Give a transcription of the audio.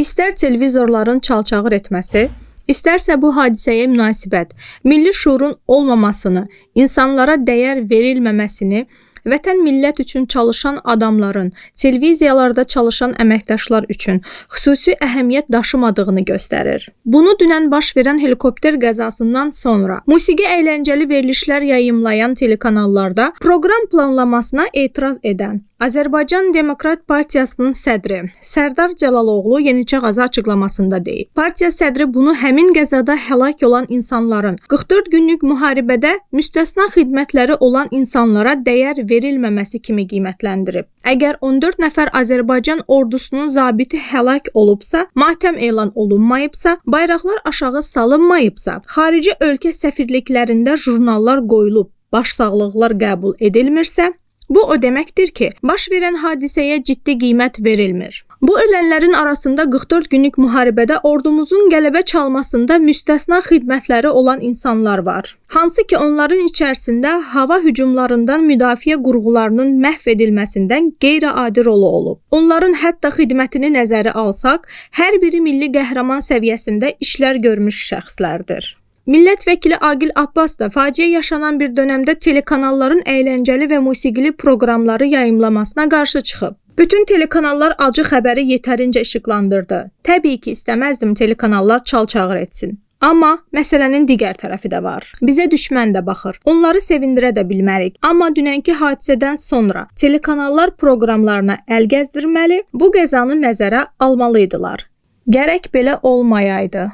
İstər televizorların çalçağır etməsi, İstərsə bu hadisəyə münasibət, milli şuurun olmamasını, insanlara dəyər verilməməsini, vətən millət üçün çalışan adamların, televiziyalarda çalışan əməkdaşlar üçün xüsusi əhəmiyyət daşımadığını göstərir. Bunu dünən baş verən helikopter qəzasından sonra musiqi əyləncəli verilişlər yayımlayan telekanallarda proqram planlamasına etiraz edən Azərbaycan Demokrat Partiyasının sədri Sərdar Cəlaloğlu Yeniçə Qaza açıqlamasında deyib. Partiya sədri bunu həmin qəzada həlak olan insanların 44 günlük müharibədə müstəsna xidmətləri olan insanlara dəyər verilməməsi kimi qiymətləndirib. Əgər 14 nəfər Azərbaycan ordusunun zabiti həlak olubsa, matəm elan olunmayıbsa, bayraqlar aşağı salınmayıbsa, xarici ölkə səfirliklərində jurnallar qoyulub, başsağlıqlar qəbul edilmirsə, Bu o deməkdir ki, baş verən hadisəyə ciddi qiymət verilmir. Bu ölənlərin arasında 44 günlük müharibədə ordumuzun qələbə çalmasında müstəsna xidmətləri olan insanlar var. Hansı ki, onların içərisində hava hücumlarından müdafiə qurğularının məhv edilməsindən qeyri-adi rolu olub. Onların hətta xidmətini nəzərə alsaq, hər biri milli qəhrəman səviyyəsində işlər görmüş şəxslərdir. Millət vəkili Aqil Abbas da faciə yaşanan bir dönəmdə telekanalların əyləncəli və musiqili proqramları yayımlamasına qarşı çıxıb. Bütün telekanallar acı xəbəri yetərincə işıqlandırdı. Təbii ki, istəməzdim telekanallar çalçağır etsin. Amma məsələnin digər tərəfi də var. Bizə düşmən də baxır. Onları sevindirə də bilmərik. Amma dünənki hadisədən sonra telekanallar proqramlarına əl gəzdirməli, bu qəzanı nəzərə almalı idilər. Gərək belə olmayaydı.